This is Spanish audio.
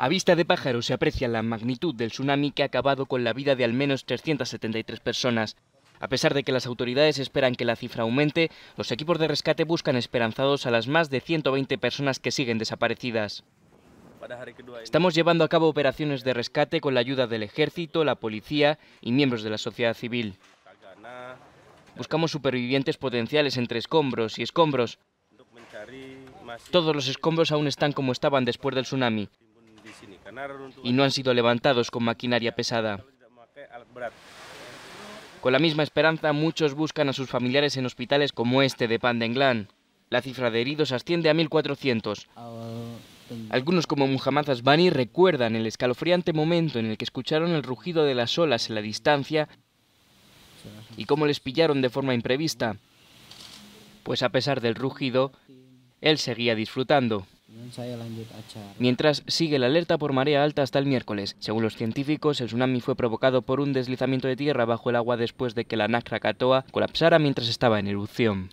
A vista de pájaros se aprecia la magnitud del tsunami que ha acabado con la vida de al menos 373 personas. A pesar de que las autoridades esperan que la cifra aumente, los equipos de rescate buscan esperanzados a las más de 120 personas que siguen desaparecidas. Estamos llevando a cabo operaciones de rescate con la ayuda del ejército, la policía y miembros de la sociedad civil. Buscamos supervivientes potenciales entre escombros y escombros. Todos los escombros aún están como estaban después del tsunami y no han sido levantados con maquinaria pesada. Con la misma esperanza, muchos buscan a sus familiares en hospitales como este de Pandenglán. La cifra de heridos asciende a 1.400. Algunos como Muhammad Asbani recuerdan el escalofriante momento en el que escucharon el rugido de las olas en la distancia y cómo les pillaron de forma imprevista. Pues a pesar del rugido, él seguía disfrutando. Mientras sigue la alerta por marea alta hasta el miércoles. Según los científicos, el tsunami fue provocado por un deslizamiento de tierra bajo el agua después de que la Nakhra Katoa colapsara mientras estaba en erupción.